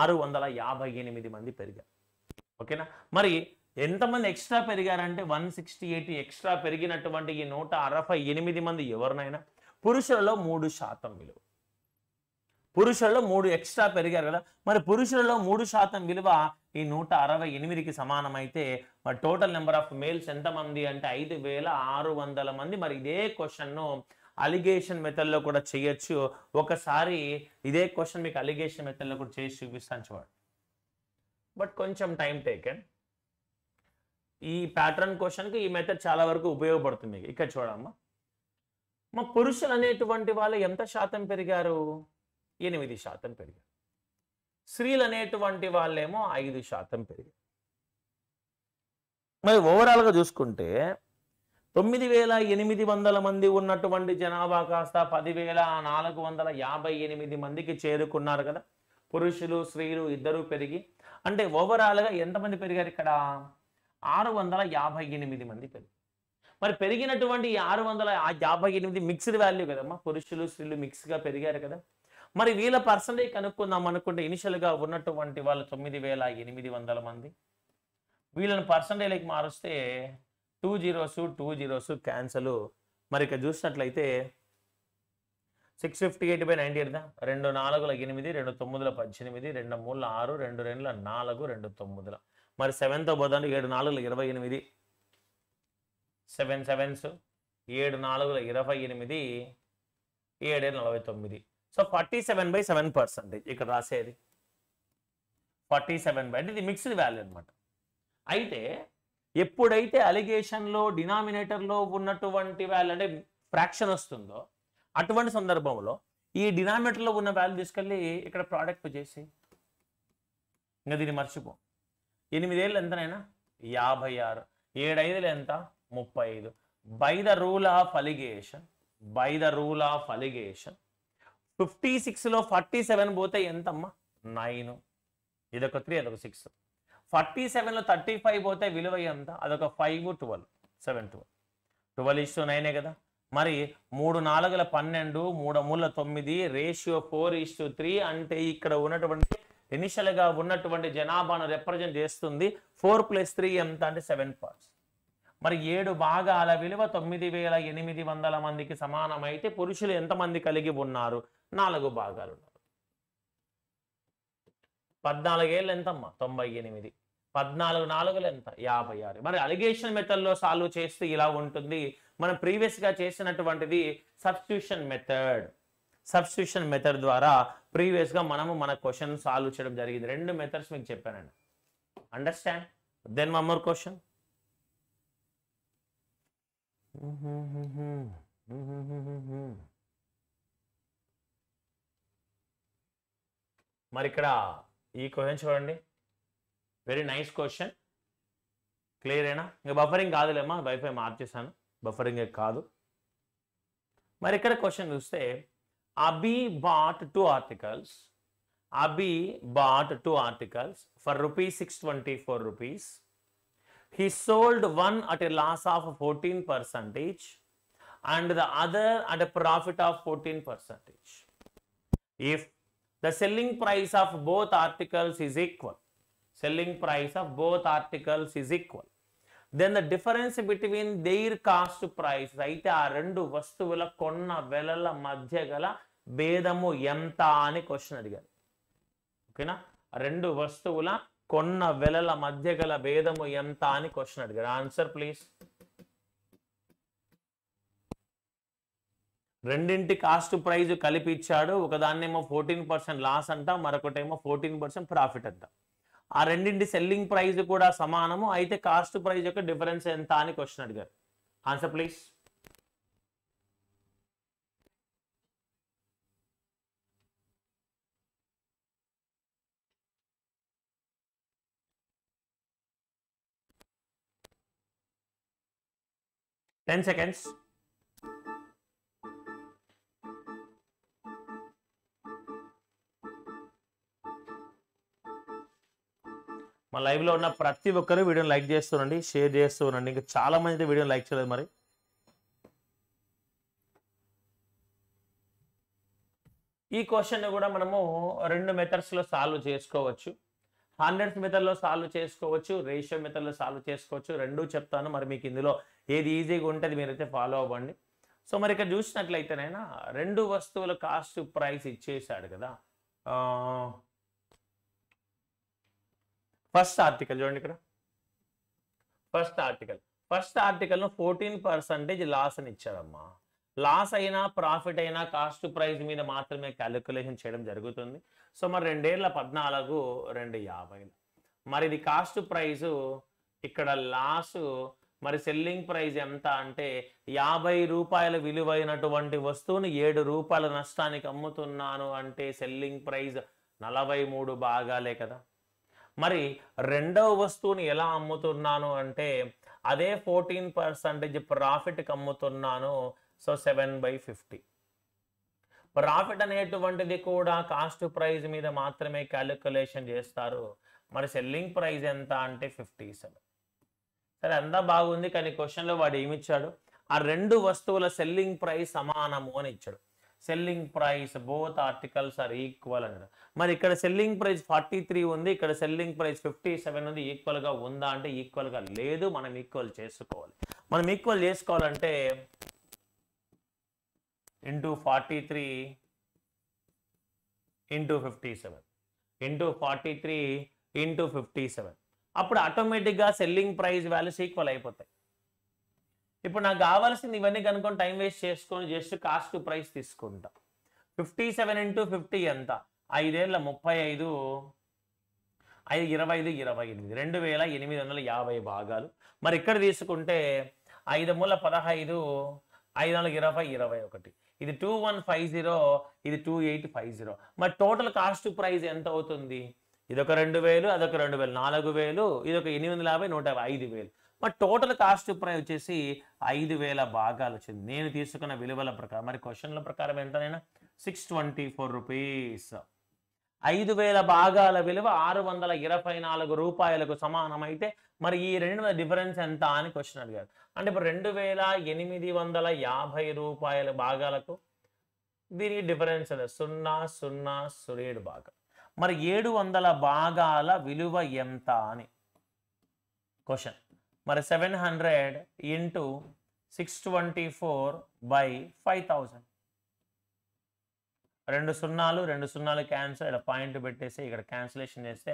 ఆరు వందల యాభై ఎనిమిది మంది పెరిగారు ఓకేనా మరి ఎంతమంది ఎక్స్ట్రా పెరిగారంటే వన్ సిక్స్టీ ఎయిట్ ఎక్స్ట్రా పెరిగినటువంటి ఈ నూట అరవై ఎనిమిది మంది ఎవరినైనా పురుషులలో మూడు శాతం విలువ పురుషులలో మూడు ఎక్స్ట్రా పెరిగారు కదా మరి పురుషులలో మూడు శాతం విలువ ఈ నూట అరవై ఎనిమిదికి సమానమైతే మరి టోటల్ నెంబర్ ఆఫ్ మేల్స్ ఎంతమంది అంటే ఐదు వేల ఆరు వందల మంది మరి ఇదే క్వశ్చన్ను అలిగేషన్ మెథడ్లో కూడా చేయొచ్చు ఒకసారి ఇదే క్వశ్చన్ మీకు అలిగేషన్ మెథడ్లో కూడా చేసి చూపిస్తాను చూడండి బట్ కొంచెం టైం టేకెన్ ఈ ప్యాటర్న్ క్వశ్చన్కి ఈ మెథడ్ చాలా వరకు ఉపయోగపడుతుంది ఇక్కడ చూడమ్మా మా పురుషులు అనేటువంటి వాళ్ళు ఎంత శాతం పెరిగారు ఎనిమిది శాతం పెరిగారు స్త్రీలు అనేటువంటి వాళ్ళేమో ఐదు శాతం పెరిగారు మరి ఓవరాల్గా చూసుకుంటే తొమ్మిది వేల ఎనిమిది వందల మంది ఉన్నటువంటి జనాభా కాస్త పదివేల నాలుగు వందల యాభై ఎనిమిది మందికి చేరుకున్నారు కదా పురుషులు స్త్రీలు ఇద్దరూ పెరిగి అంటే ఓవరాల్గా ఎంతమంది పెరిగారు ఇక్కడ ఆరు వందల యాభై ఎనిమిది మంది పెరిగి మరి పెరిగినటువంటి ఆరు వందల యాభై ఎనిమిది మిక్స్డ్ వాల్యూ కదమ్మా పురుషులు స్త్రీలు మిక్స్గా పెరిగారు కదా మరి వీళ్ళ పర్సంటేజ్ కనుక్కుందాం అనుకుంటే ఇనిషియల్గా ఉన్నటువంటి వాళ్ళు తొమ్మిది వేల ఎనిమిది వందల మంది వీళ్ళని పర్సంటేజ్కి మారుస్తే two zeros two zeros cancel మరి ఇక్కడ చూసినట్లయితే six fifty eight by ninety eight రెండు నాలుగుల ఎనిమిది రెండు తొమ్మిదిల పద్దెనిమిది రెండు మూడుల ఆరు రెండు రెండుల నాలుగు రెండు తొమ్మిదిల మరి సెవెన్తో పోదాను ఏడు నాలుగుల ఇరవై ఎనిమిది సెవెన్ సెవెన్స్ ఏడు నాలుగుల ఇరవై ఎనిమిది ఏడు నలభై తొమ్మిది so forty seven by seven percentage ఇక్కడ రాసేది ఫార్టీ సెవెన్ బై అంటే ఇది మిక్స్డ్ వాల్యూ అనమాట అయితే ఎప్పుడైతే అలిగేషన్లో డినామినేటర్లో ఉన్నటువంటి వాల్యూ అంటే ఫ్రాక్షన్ వస్తుందో అటువంటి సందర్భంలో ఈ డినామినేటర్లో ఉన్న వాల్యూ తీసుకెళ్ళి ఇక్కడ ప్రోడక్ట్ చేసి ఇంకా దీన్ని మర్చిపో ఎనిమిదేళ్ళు ఎంతనైనా యాభై ఆరు ఏడైదులు ఎంత ముప్పై ఐదు by the rule of alligation by the rule of alligation fifty సిక్స్లో ఫార్టీ సెవెన్ పోతే ఎంతమ్మా నైన్ ఇదొక త్రీ అదొక సిక్స్ ఫార్టీ సెవెన్లో థర్టీ ఫైవ్ పోతే విలువ ఎంత అదొక five twelve seven twelve twelve is to నైనే కదా మరి మూడు నాలుగుల పన్నెండు మూడు మూల తొమ్మిది రేషియో ఫోర్ ఇస్టు త్రీ అంటే ఇక్కడ ఉన్నటువంటి ఇనిషియల్గా ఉన్నటువంటి జనాభాను రిప్రజెంట్ చేస్తుంది ఫోర్ ప్లస్ త్రీ ఎంత అంటే సెవెన్ పార్ట్స్ మరి ఏడు భాగాల విలువ తొమ్మిది వేల ఎనిమిది వందల మందికి సమానమైతే పురుషులు ఎంతమంది కలిగి ఉన్నారు నాలుగు భాగాలు పద్నాలుగేళ్ళు ఎంతమ్మా తొంభై ఎనిమిది పద్నాలుగు నాలుగులు ఎంత యాభై ఆరు మరి అలిగేషన్ మెథడ్లో సాల్వ్ చేస్తే ఇలా ఉంటుంది మనం ప్రీవియస్గా చేసినటువంటిది సబ్స్టిట్యూషన్ మెథడ్ సబ్స్టిట్యూషన్ మెథడ్ ద్వారా ప్రీవియస్గా మనము మన క్వశ్చన్ సాల్వ్ చేయడం జరిగింది రెండు మెథడ్స్ మీకు చెప్పానండి understand then one question Mm-hmm. Mm-hmm. Mm-hmm. Mm-hmm. మరి ఇక్కడ ఈ క్వశ్చన్ చూడండి వెరీ నైస్ క్వశ్చన్ క్లియర్ అయినా ఇంకా బఫరింగ్ కాదులేమ్మా వైఫై మార్చేసాను బఫరింగ్ కాదు మరి ఇక్కడ క్వశ్చన్ చూస్తే Abhi bought two articles Abhi bought two articles for rupees six twenty four rupees he sold one at a loss of fourteen percentage and the other at a profit of fourteen percentage if the selling price of both articles is equal selling price of both articles is equal then the difference between their cost price అయితే ఆ రెండు వస్తువుల కొన్న వెలల మధ్య గల భేదము ఎంత అని క్వశ్చన్ అడిగారు ఓకేనా రెండు వస్తువుల కొన్న వెలల మధ్య గల భేదము ఎంత అని క్వశ్చన్ అడిగారు ఆన్సర్ ప్లీజ్ రెండింటి కాస్ట్ ప్రైజ్ కలిపి ఇచ్చాడు ఒకదాన్నేమో ఫోర్టీన్ పర్సెంట్ లాస్ అంట మరొకటేమో ఫోర్టీన్ పర్సెంట్ ప్రాఫిట్ అంట ఆ రెండింటి సెల్లింగ్ ప్రైజ్ కూడా సమానము అయితే కాస్ట్ ప్రైజ్ యొక్క డిఫరెన్స్ ఎంత అని క్వశ్చన్ అడిగారు ఆన్సర్ ప్లీజ్ టెన్ సెకండ్స్ మన లైవ్లో ఉన్న ప్రతి ఒక్కరూ వీడియోని లైక్ చేస్తూనండి షేర్ ఉండండి ఇంకా మంది అయితే వీడియోని లైక్ చేయలేదు మరి ఈ క్వశ్చన్ కూడా మనము రెండు మెథడ్స్లో సాల్వ్ చేసుకోవచ్చు హండ్రెడ్స్ మెథడ్లో సాల్వ్ చేసుకోవచ్చు రేషియో మెథడ్లో సాల్వ్ చేసుకోవచ్చు రెండూ చెప్తాను మరి మీకు ఇందులో ఏది ఈజీగా ఉంటుంది మీరైతే ఫాలో అవ్వండి సో మరి ఇక్కడ చూసినట్లయితేనైనా రెండు వస్తువుల కాస్ట్ ప్రైస్ ఇచ్చేసాడు కదా ఫస్ట్ ఆర్టికల్ చూడండి ఇక్కడ ఫస్ట్ ఆర్టికల్ ఫస్ట్ ను ఫోర్టీన్ పర్సంటేజ్ లాస్ అని ఇచ్చారమ్మా లాస్ అయినా ప్రాఫిట్ అయినా కాస్ట్ ప్రైస్ మీద మాత్రమే క్యాలిక్యులేషన్ చేయడం జరుగుతుంది సో మరి రెండేళ్ల పద్నాలుగు రెండు యాభై మరి ఇది కాస్ట్ ప్రైస్ ఇక్కడ లాసు మరి సెల్లింగ్ ప్రైస్ ఎంత అంటే యాభై రూపాయల విలువైనటువంటి వస్తువును ఏడు రూపాయల నష్టానికి అమ్ముతున్నాను అంటే సెల్లింగ్ ప్రైస్ నలభై మూడు భాగాలే కదా మరి రెండవ వస్తువుని ఎలా అమ్ముతున్నాను అంటే అదే ఫోర్టీన్ పర్సంటేజ్ ప్రాఫిట్కి అమ్ముతున్నాను so seven by fifty profit అనేటువంటిది కూడా కాస్ట్ ప్రైస్ మీద మాత్రమే క్యాలిక్యులేషన్ చేస్తారు మరి సెల్లింగ్ ప్రైస్ ఎంత అంటే ఫిఫ్టీ సెవెన్ సరే అంతా బాగుంది కానీ క్వశ్చన్లో వాడు ఏమిచ్చాడు ఆ రెండు వస్తువుల సెల్లింగ్ ప్రైస్ సమానము అని ఇచ్చాడు selling price both articles are equal అన్నాడు మరి ఇక్కడ సెల్లింగ్ ప్రైస్ ఫార్టీ త్రీ ఉంది ఇక్కడ సెల్లింగ్ ప్రైస్ ఫిఫ్టీ సెవెన్ ఉంది ఈక్వల్గా ఉందా అంటే ఈక్వల్గా లేదు మనం ఈక్వల్ చేసుకోవాలి మనం ఈక్వల్ చేసుకోవాలంటే into forty three into fifty seven into forty three into fifty seven అప్పుడు ఆటోమేటిక్గా సెల్లింగ్ ప్రైస్ వాల్యూస్ ఈక్వల్ అయిపోతాయి ఇప్పుడు నాకు కావాల్సింది ఇవన్నీ కనుక్కొని టైం వేస్ట్ చేసుకొని జస్ట్ కాస్ట్ ప్రైస్ తీసుకుంటా ఫిఫ్టీ సెవెన్ ఇంటూ ఫిఫ్టీ ఎంత ఐదేళ్ళ ముప్పై ఐదు ఐదు ఇరవై ఐదు ఇరవై ఎనిమిది రెండు వేల ఎనిమిది వందల యాభై భాగాలు మరి ఇక్కడ తీసుకుంటే ఐదు మూల పదహైదు ఐదు వందల ఇరవై ఇరవై ఒకటి ఇది టూ వన్ ఫైవ్ జీరో ఇది టూ ఎయిట్ ఫైవ్ జీరో మరి టోటల్ కాస్ట్ ప్రైస్ ఎంత అవుతుంది ఇదొక రెండు వేలు అదొక రెండు వేలు నాలుగు వేలు ఇదొక ఎనిమిది వందల యాభై నూట యాభై ఐదు వేలు మరి టోటల్ కాస్ట్ ప్రై వచ్చేసి ఐదు వేల భాగాలు వచ్చింది నేను తీసుకున్న విలువల ప్రకారం మరి క్వశ్చన్ల ప్రకారం నేను సిక్స్ ట్వంటీ ఫోర్ రూపీస్ ఐదు వేల భాగాల విలువ ఆరు వందల ఇరవై నాలుగు రూపాయలకు సమానమైతే మరి ఈ రెండు డిఫరెన్స్ ఎంత అని క్వశ్చన్ అడిగారు అంటే ఇప్పుడు రెండు వేల ఎనిమిది వందల యాభై రూపాయల భాగాలకు దీనికి డిఫరెన్స్ సున్నా సున్నా సురేడు భాగం మరి ఏడు వందల భాగాల విలువ ఎంత అని క్వశ్చన్ మరి seven hundred into six twenty four by five thousand రెండు సున్నాలు రెండు సున్నాలు క్యాన్సిల్ ఇక్కడ పాయింట్ పెట్టేసి ఇక్కడ క్యాన్సిలేషన్ చేస్తే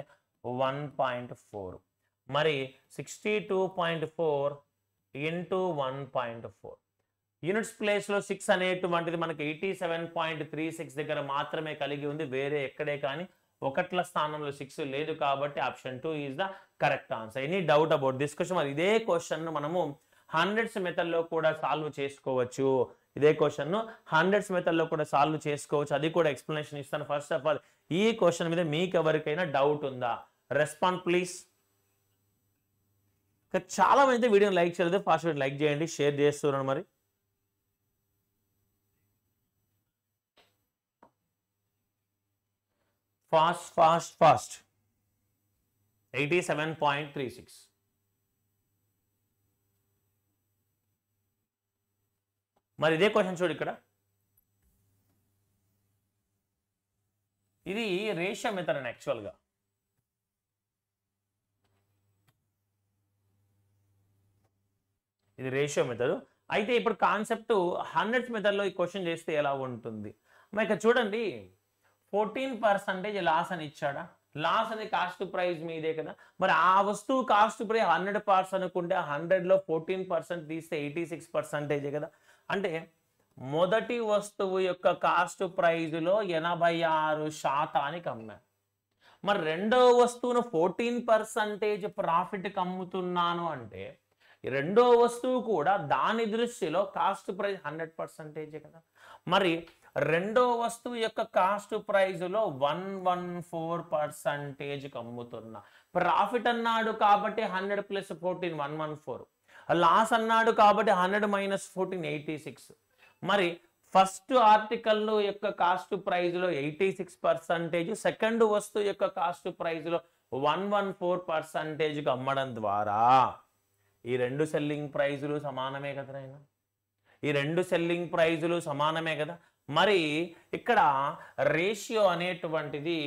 వన్ పాయింట్ ఫోర్ మరి sixty two point four into one point four units ప్లేస్లో సిక్స్ అనేటువంటిది మనకి eighty seven point three six దగ్గర మాత్రమే కలిగి ఉంది వేరే ఎక్కడే కానీ ఒకట్ల స్థానంలో సిక్స్ లేదు కాబట్టి option two is the correct answer any doubt about this question మరి ఇదే క్వశ్చన్ను మనము హండ్రెడ్స్ మెథడ్లో కూడా సాల్వ్ చేసుకోవచ్చు ఇదే క్వశ్చన్ను హండ్రెడ్స్ మెథడ్లో కూడా సాల్వ్ చేసుకోవచ్చు అది కూడా ఎక్స్ప్లెనేషన్ ఇస్తాను ఫస్ట్ ఆఫ్ ఆల్ ఈ క్వశ్చన్ మీద మీకు ఎవరికైనా డౌట్ ఉందా రెస్పాండ్ ప్లీజ్ చాలా మంది వీడియోని లైక్ చేయలేదు ఫాస్ట్ లైక్ చేయండి షేర్ చేస్తున్నాను మరి ఫాస్ట్ ఫాస్ట్ ఫాస్ట్ సిక్స్ మరి ఇదే క్వశ్చన్ చూడు ఇక్కడ ఇది రేషియో మెథడ్ యాక్చువల్గా ఇది రేషియో మెథడ్ అయితే ఇప్పుడు కాన్సెప్ట్ హండ్రెడ్ మెథడ్లో ఈ క్వశ్చన్ చేస్తే ఎలా ఉంటుంది మరి ఇక్కడ చూడండి ఫోర్టీన్ పర్సంటేజ్ లాస్ అని ఇచ్చాడా లాస్ అనే కాస్ట్ ప్రైస్ మీదే కదా మరి ఆ వస్తువు కాస్ట్ ప్రైస్ హండ్రెడ్ పార్ట్స్ అనుకుంటే హండ్రెడ్లో ఫోర్టీన్ పర్సెంట్ తీస్తే ఎయిటీ సిక్స్ పర్సెంటేజ్ కదా అంటే మొదటి వస్తువు యొక్క కాస్ట్ ప్రైజ్లో ఎనభై ఆరు శాతానికి అమ్మాను మరి రెండవ వస్తువును ఫోర్టీన్ పర్సంటేజ్ ప్రాఫిట్కి అమ్ముతున్నాను అంటే రెండో వస్తువు కూడా దాని దృష్టిలో కాస్ట్ ప్రైస్ హండ్రెడ్ పర్సెంటేజ్ కదా మరి రెండో వస్తువు యొక్క కాస్ట్ ప్రైజ్లో వన్ వన్ ఫోర్ పర్సంటేజ్కి అమ్ముతున్నా ప్రాఫిట్ అన్నాడు కాబట్టి hundred plus fourteen one one four loss అన్నాడు కాబట్టి hundred minus fourteen eighty six మరి ఫస్ట్ ఆర్టికల్ యొక్క కాస్ట్ ప్రైజ్లో ఎయిటీ సిక్స్ పర్సంటేజ్ సెకండ్ వస్తువు యొక్క కాస్ట్ ప్రైజ్లో వన్ వన్ ఫోర్ పర్సంటేజ్కి అమ్మడం ద్వారా ఈ రెండు సెల్లింగ్ ప్రైజులు సమానమే కదా ఈ రెండు సెల్లింగ్ ప్రైజులు సమానమే కదా మరి ఇక్కడ రేషియో అనేటువంటిది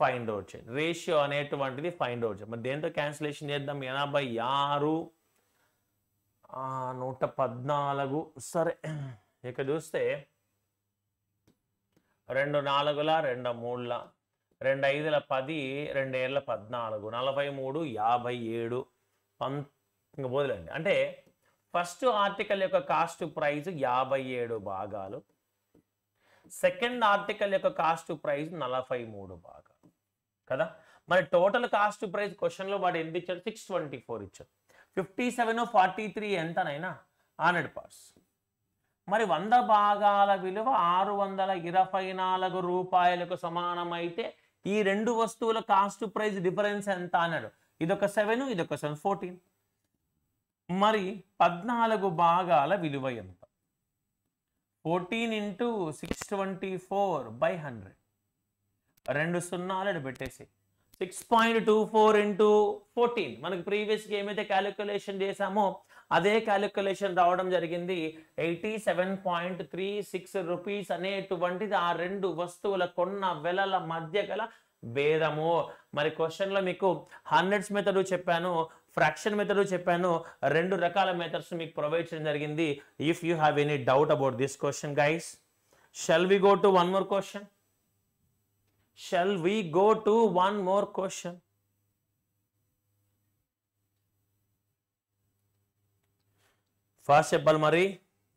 ఫైండ్ అవుట్ చేయండి రేషియో అనేటువంటిది ఫైండ్ అవుట్ చేయండి మరి దేంతో క్యాన్సిలేషన్ చేద్దాం ఎనభై ఆరు నూట పద్నాలుగు సరే ఇక చూస్తే రెండు నాలుగుల రెండు మూడుల రెండు ఐదుల పది రెండు ఏళ్ళ పద్నాలుగు నలభై మూడు యాభై ఏడు పం ఇంకా పోదులండి అంటే ఫస్ట్ ఆర్టికల్ యొక్క కాస్ట్ ప్రైస్ యాభై ఏడు భాగాలు సెకండ్ ఆర్టికల్ యొక్క కాస్ట్ ప్రైస్ నలభై మూడు బాగా కదా మరి టోటల్ కాస్ట్ ప్రైస్ క్వశ్చన్లో వాడు ఎంత ఇచ్చాడు సిక్స్ ట్వంటీ ఫోర్ ఇచ్చాడు ఫిఫ్టీ సెవెన్ ఫార్టీ త్రీ ఎంతనైనా హండ్రెడ్ పార్ట్స్ మరి వంద భాగాల విలువ ఆరు వందల ఇరవై నాలుగు రూపాయలకు సమానమైతే ఈ రెండు వస్తువుల కాస్ట్ ప్రైస్ డిఫరెన్స్ ఎంత అన్నాడు ఇదొక సెవెన్ ఇదొక సెవెన్ ఫోర్టీన్ మరి పద్నాలుగు భాగాల విలువ ఎంత fourteen into six twenty four by hundred రెండు సున్నాలు పెట్టేసి six point two four into fourteen మనకు ప్రీవియస్గా ఏమైతే క్యాలిక్యులేషన్ చేశామో అదే క్యాలిక్యులేషన్ రావడం జరిగింది eighty seven point three six rupees అనేటువంటిది ఆ రెండు వస్తువుల కొన్న వెలల మధ్య గల భేదము మరి క్వశ్చన్లో మీకు హండ్రెడ్స్ మెథడ్ చెప్పాను ఫ్రాక్షన్ మెథడ్ చెప్పాను రెండు రకాల మెథడ్స్ మీకు ప్రొవైడ్ చేయడం జరిగింది if you have any doubt about this question guys shall we go to one more question shall we go to one more question fast చెప్పాలి మరి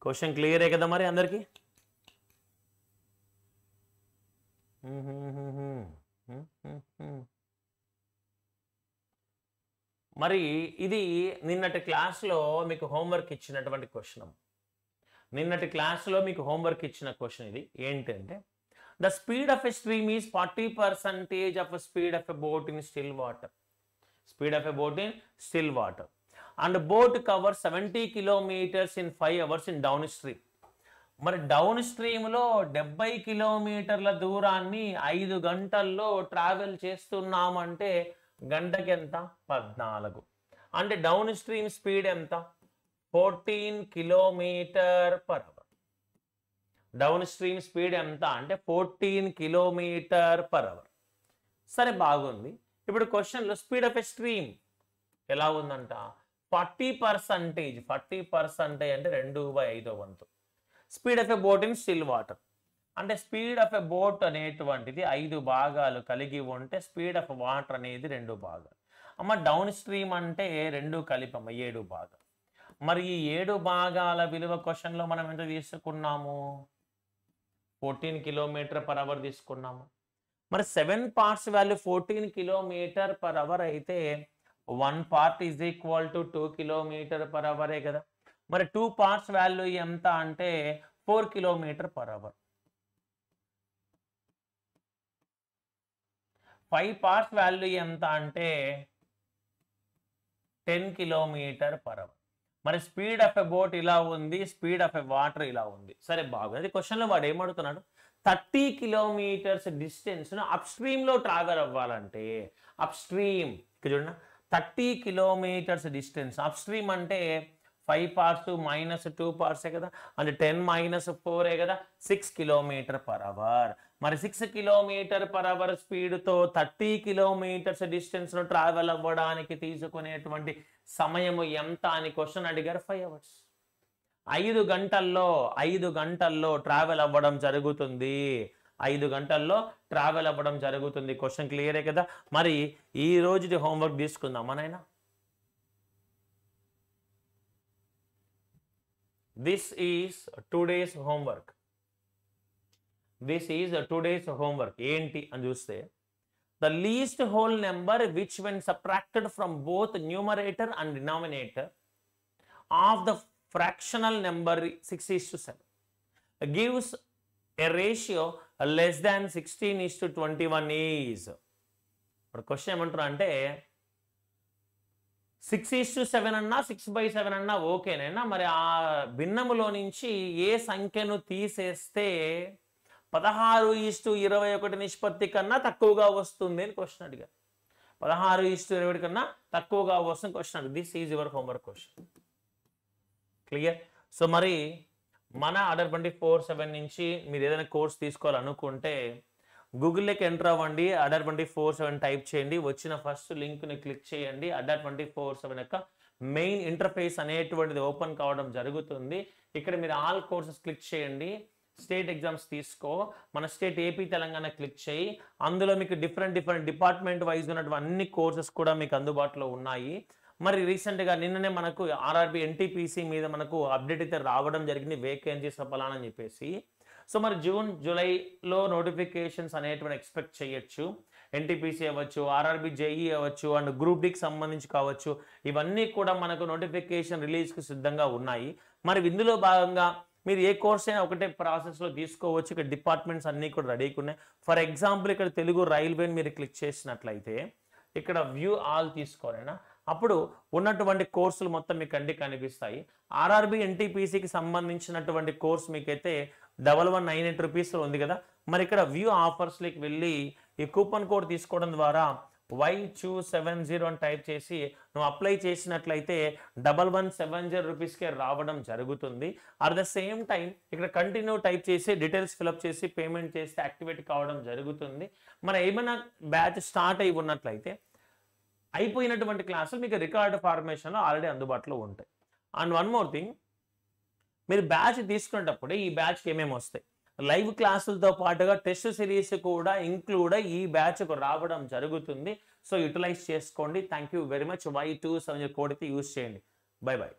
క్వశ్చన్ క్లియరే కదా మరి అందరికీ Mm-hmm. mm-hmm, mm-hmm, mm-hmm మరి ఇది నిన్నటి క్లాస్లో మీకు హోంవర్క్ ఇచ్చినటువంటి క్వశ్చన్ నిన్నటి క్లాస్లో మీకు హోంవర్క్ ఇచ్చిన క్వశ్చన్ ఇది ఏంటంటే the speed of a stream is forty percentage of speed of a boat in still water speed of a boat in still water and boat cover seventy kilometres in five hours in down stream మరి down స్ట్రీమ్లో డెబ్బై కిలోమీటర్ల దూరాన్ని ఐదు గంటల్లో travel చేస్తున్నామంటే అంటే గంటకి ఎంత పద్నాలుగు అంటే డౌన్ స్ట్రీమ్ స్పీడ్ ఎంత fourteen kilometre per hour down stream speed ఎంత అంటే ఫోర్టీన్ కిలోమీటర్ పర్ అవర్ సరే బాగుంది ఇప్పుడు క్వశ్చన్లో స్పీడ్ ఆఫ్ ఎ స్ట్రీమ్ ఎలా ఉందంట ఫార్టీ పర్సంటేజ్ ఫార్టీ పర్సంటేజ్ అంటే రెండు బై ఐదో వంతు speed of a boat in still water అంటే స్పీడ్ ఆఫ్ ఎ బోట్ అనేటువంటిది ఐదు భాగాలు కలిగి ఉంటే స్పీడ్ ఆఫ్ వాటర్ అనేది రెండు భాగాలు అమ్మ డౌన్ స్ట్రీమ్ అంటే రెండు కలిపమ్మ ఏడు భాగాలు మరి ఈ ఏడు భాగాల విలువ క్వశ్చన్లో మనం ఎంత తీసుకున్నాము ఫోర్టీన్ కిలోమీటర్ పర్ అవర్ తీసుకున్నాము మరి seven parts value fourteen kilometre per hour అయితే one part is equal to two kilometer per అవరే కదా మరి టూ పార్ట్స్ వాల్యూ ఎంత అంటే four kilometer per hour five parts value ఎంత అంటే టెన్ కిలోమీటర్ పర్ అవర్ మరి స్పీడ్ ఆఫ్ ఎ బోట్ ఇలా ఉంది స్పీడ్ ఆఫ్ ఎ వాటర్ ఇలా ఉంది సరే బాగుంది అది క్వశ్చన్లో వాడు ఏమడుతున్నాడు థర్టీ కిలోమీటర్స్ డిస్టెన్స్ను అప్ స్ట్రీమ్లో ట్రావెల్ అవ్వాలంటే అప్ స్ట్రీమ్ చూడండి thirty kilometers distance upstream అంటే ఫైవ్ పార్స్ మైనస్ టూ పార్సే కదా అంటే టెన్ మైనస్ ఫోరే కదా సిక్స్ కిలోమీటర్ పర్ అవర్ మరి సిక్స్ కిలోమీటర్ పర్ అవర్ స్పీడ్తో థర్టీ కిలోమీటర్స్ డిస్టెన్స్ను ట్రావెల్ అవ్వడానికి తీసుకునేటువంటి సమయము ఎంత అని క్వశ్చన్ అడిగారు ఫైవ్ అవర్స్ ఐదు గంటల్లో ఐదు గంటల్లో ట్రావెల్ అవ్వడం జరుగుతుంది ఐదు గంటల్లో ట్రావెల్ అవ్వడం జరుగుతుంది క్వశ్చన్ క్లియరే కదా మరి ఈ రోజుది హోంవర్క్ తీసుకుందామా నాయన this is today's homework this is today's homework ఏంటి అని చూస్తే the least whole number which when subtracted from both numerator and denominator of the fractional number six is to seven a ratio less than sixteen is to twenty one is ఇప్పుడు question ఏమంటారు అంటే six is to seven అన్నా six by seven అన్నా ఓకేనైనా మరి ఆ భిన్నములో నుంచి ఏ సంఖ్యను తీసేస్తే పదహారు ఈస్టు ఇరవై ఒకటి నిష్పత్తి కన్నా తక్కువగా వస్తుంది అని క్వశ్చన్ అడిగారు పదహారు ఈస్టు ఇరవై ఒకటి కన్నా తక్కువగా వస్తుంది క్వశ్చన్ అడిగి this is your homework question clear so మరి మన ఆర్డర్ ట్వంటీ ఫోర్ సెవెన్ నుంచి మీరు ఏదైనా కోర్స్ తీసుకోవాలనుకుంటే గూగుల్లోకి ఎంటర్ అవ్వండి Adda twenty four seven type చేయండి వచ్చిన ఫస్ట్ లింక్ని క్లిక్ చేయండి అడర్ ట్వంటీ ఫోర్ సెవెన్ యొక్క మెయిన్ ఇంటర్ఫేస్ అనేటువంటిది ఓపెన్ కావడం జరుగుతుంది ఇక్కడ మీరు ఆల్ కోర్సెస్ క్లిక్ చేయండి స్టేట్ ఎగ్జామ్స్ తీసుకో మన స్టేట్ ఏపీ తెలంగాణ క్లిక్ చేయి అందులో మీకు డిఫరెంట్ డిఫరెంట్ డిపార్ట్మెంట్ వైజ్ ఉన్నటువంటి అన్ని కోర్సెస్ కూడా మీకు అందుబాటులో ఉన్నాయి మరి రీసెంట్గా నిన్ననే మనకు ఆర్ఆర్బి ఎన్టీపీసీ మీద మనకు అప్డేట్ అయితే రావడం జరిగింది వేకెన్సీస్ ఫలానా అని చెప్పేసి సో మరి జూన్ జూలైలో నోటిఫికేషన్స్ అనేటువంటి ఎక్స్పెక్ట్ చేయొచ్చు ఎన్టీపీసీ అవ్వచ్చు ఆర్ఆర్బి జేఈ e అవ్వచ్చు అండ్ గ్రూప్ డికి సంబంధించి కావచ్చు ఇవన్నీ కూడా మనకు నోటిఫికేషన్ రిలీజ్కి సిద్ధంగా ఉన్నాయి మరి ఇందులో భాగంగా మీరు ఏ కోర్స్ అయినా ఒకటే ప్రాసెస్లో తీసుకోవచ్చు ఇక్కడ డిపార్ట్మెంట్స్ అన్నీ కూడా రెడీగా ఉన్నాయి ఫర్ ఎగ్జాంపుల్ ఇక్కడ తెలుగు రైల్వే మీరు క్లిక్ చేసినట్లయితే ఇక్కడ వ్యూ ఆల్ తీసుకోరేనా అప్పుడు ఉన్నటువంటి కోర్సులు మొత్తం మీకు అండి కనిపిస్తాయి ఆర్ఆర్బి ఎన్టీపీసీకి సంబంధించినటువంటి కోర్స్ మీకైతే డబల్ వన్ నైన్ ఎయిట్ రూపీస్లో ఉంది కదా మరి ఇక్కడ వ్యూ ఆఫర్స్లోకి వెళ్ళి ఈ కూపన్ కోడ్ తీసుకోవడం ద్వారా వై టూ సెవెన్ జీరో అని టైప్ చేసి నువ్వు అప్లై చేసినట్లయితే డబల్ వన్ సెవెన్ జీరో రూపీస్కే రావడం జరుగుతుంది అట్ ద సేమ్ టైం ఇక్కడ కంటిన్యూ టైప్ చేసి డీటెయిల్స్ ఫిలప్ చేసి పేమెంట్ చేస్తే యాక్టివేట్ కావడం జరుగుతుంది మన ఏమైనా బ్యాచ్ స్టార్ట్ అయి ఉన్నట్లయితే అయిపోయినటువంటి క్లాసులు మీకు రికార్డ్ ఫార్మేషన్లో ఆల్రెడీ అందుబాటులో ఉంటాయి అండ్ వన్ మోర్ థింగ్ మీరు బ్యాచ్ తీసుకునేటప్పుడు ఈ బ్యాచ్కి ఏమేమి వస్తాయి లైవ్ క్లాసులతో పాటుగా టెస్ట్ సిరీస్ కూడా ఇంక్లూడ్ ఈ బ్యాచ్కు రావడం జరుగుతుంది సో యూటిలైజ్ చేసుకోండి thank you very much Y two seven కోడ్కి యూస్ చేయండి బై బై